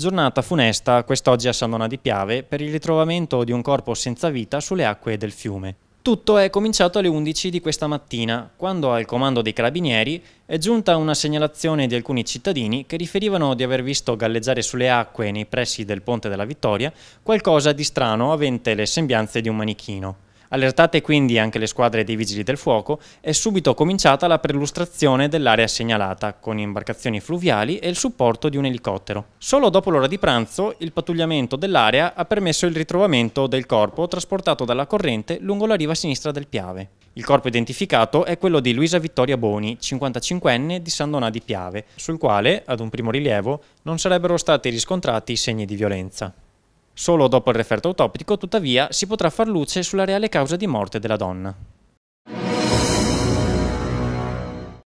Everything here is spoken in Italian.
Giornata funesta quest'oggi a Sandona di Piave per il ritrovamento di un corpo senza vita sulle acque del fiume. Tutto è cominciato alle 11 di questa mattina, quando al comando dei carabinieri è giunta una segnalazione di alcuni cittadini che riferivano di aver visto galleggiare sulle acque nei pressi del Ponte della Vittoria qualcosa di strano avente le sembianze di un manichino. Allertate quindi anche le squadre dei Vigili del Fuoco, è subito cominciata la perlustrazione dell'area segnalata, con imbarcazioni fluviali e il supporto di un elicottero. Solo dopo l'ora di pranzo, il pattugliamento dell'area ha permesso il ritrovamento del corpo trasportato dalla corrente lungo la riva sinistra del Piave. Il corpo identificato è quello di Luisa Vittoria Boni, 55enne di San Donà di Piave, sul quale, ad un primo rilievo, non sarebbero stati riscontrati segni di violenza. Solo dopo il referto autoptico, tuttavia, si potrà far luce sulla reale causa di morte della donna.